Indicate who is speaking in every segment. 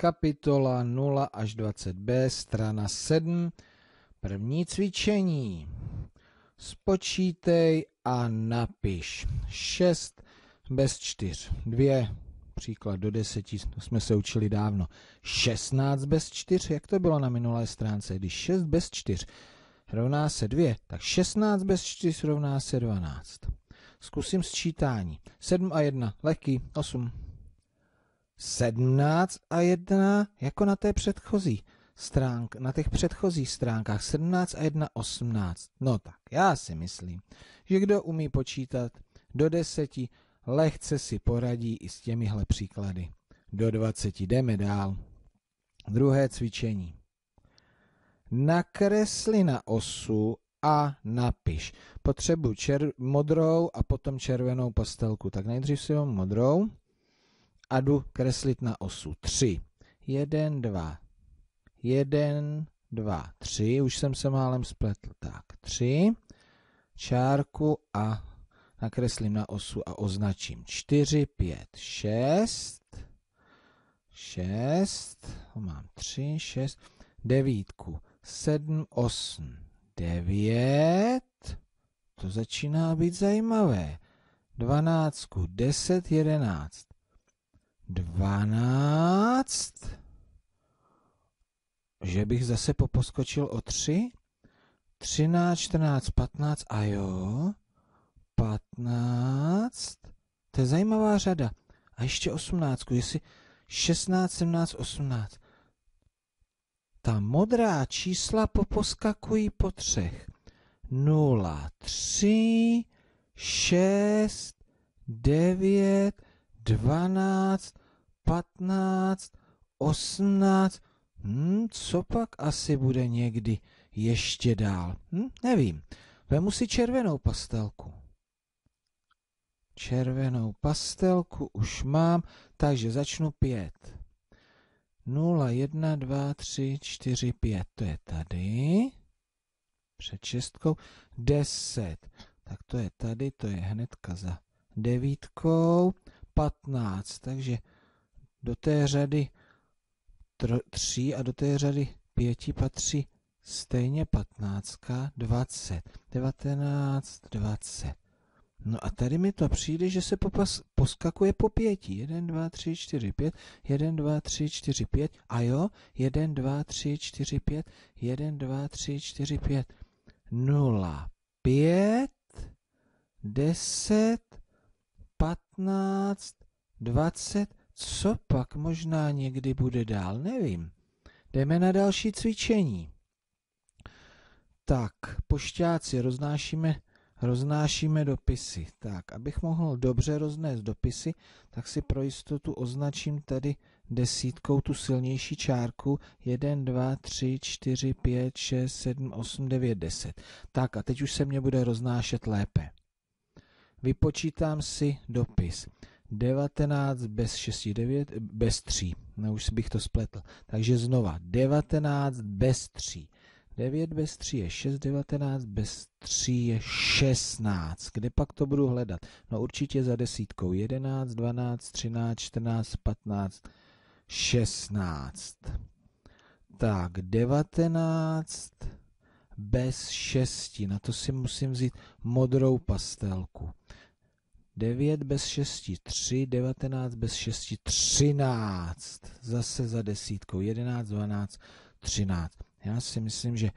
Speaker 1: kapitola 0 až 20b, strana 7, první cvičení. Spočítej a napiš. 6 bez 4, 2, příklad do 10, to jsme se učili dávno. 16 bez 4, jak to bylo na minulé stránce, když 6 bez 4 rovná se 2, tak 16 bez 4 rovná se 12. Zkusím sčítání. 7 a 1, lehký, 8, 17 a 1 jako na té předchozí stránk, na těch předchozích stránkách 17 a 1 18. No tak, já si myslím, že kdo umí počítat do 10, lehce si poradí i s těmihle příklady. Do 20 jdeme dál. Druhé cvičení. Nakresli na osu a napiš. Potřebuji čer- modrou a potom červenou pastelku. Tak nejdřív si vezmu modrou a jdu kreslit na osu 3. 1, 2, 1, 2, 3, už jsem se málem spletl, tak 3, čárku a nakreslím na osu a označím 4, 5, 6, 6, mám 3, 6, 9, 7, 8, 9, to začíná být zajímavé, 12, 10, 11, 12. Že bych zase poposkočil o 3? 13, 14, 15 a jo. 15. To je zajímavá řada. A ještě 18, jestli 16, 17, 18. Ta modrá čísla poposkakují po třech. 0, 3, 6, 9, 12, 15, 18, hm, co pak asi bude někdy ještě dál? Hm, nevím. Vemu si červenou pastelku. Červenou pastelku už mám, takže začnu pět. 0, 1, 2, 3, 4, 5. To je tady. Před šestkou. 10. Tak to je tady, to je hnedka za devítkou. 15, takže do té řady 3 a do té řady 5 patří stejně 15, 20, 19, 20. No a tady mi to přijde, že se popas, poskakuje po pěti. 1, 2, 3, 4, 5, 1, 2, 3, 4, 5. A jo, 1, 2, 3, 4, 5, 1, 2, 3, 4, 5. 0, 5, 10, 15, 20, co pak možná někdy bude dál, nevím. Jdeme na další cvičení. Tak, pošťáci, roznášíme, roznášíme dopisy. Tak, abych mohl dobře roznést dopisy, tak si pro jistotu označím tady desítkou tu silnější čárku 1, 2, 3, 4, 5, 6, 7, 8, 9, 10. Tak a teď už se mě bude roznášet lépe. Vypočítám si dopis. 19 bez 6, 9, bez 3. No už bych to spletl. Takže znova, 19 bez 3. 9 bez 3 je 6, 19 bez 3 je 16. Kde pak to budu hledat? No určitě za desítkou. 11, 12, 13, 14, 15, 16. Tak, 19 bez šesti. Na to si musím vzít modrou pastelku. 9 bez 6, 3, 19 bez 6, 13. Zase za desítkou, 11, 12, 13. Já si myslím, že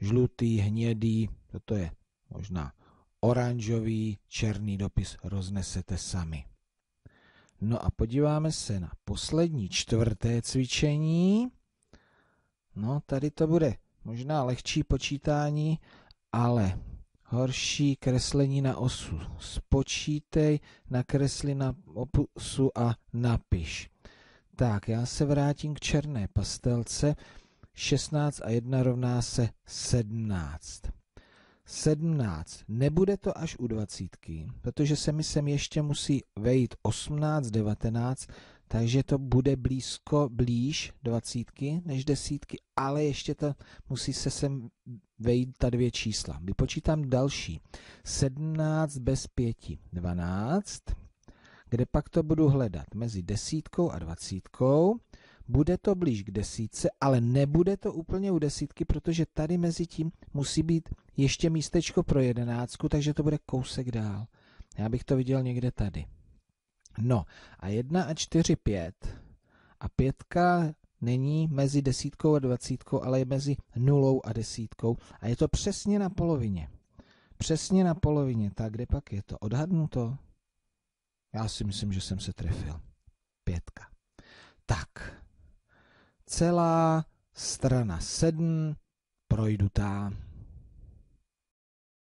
Speaker 1: žlutý, hnědý, toto je možná oranžový, černý dopis roznesete sami. No a podíváme se na poslední čtvrté cvičení. No, tady to bude Možná lehčí počítání, ale horší kreslení na osu. Spočítej, nakresli na osu a napiš. Tak, já se vrátím k černé pastelce. 16 a 1 rovná se 17. 17. Nebude to až u dvacítky, protože se mi sem ještě musí vejít 18, 19, takže to bude blízko, blíž dvacítky než desítky, ale ještě to musí se sem vejít ta dvě čísla. Vypočítám další. 17 bez 5, 12. Kde pak to budu hledat? Mezi desítkou a dvacítkou. Bude to blíž k desítce, ale nebude to úplně u desítky, protože tady mezi tím musí být ještě místečko pro jedenáctku, takže to bude kousek dál. Já bych to viděl někde tady. No a 1 a 4, 5 a pětka není mezi desítkou a dvacítkou, ale je mezi nulou a desítkou a je to přesně na polovině. Přesně na polovině, tak kde pak je to? Odhadnu to? Já si myslím, že jsem se trefil. Pětka. Tak, celá strana 7 tam.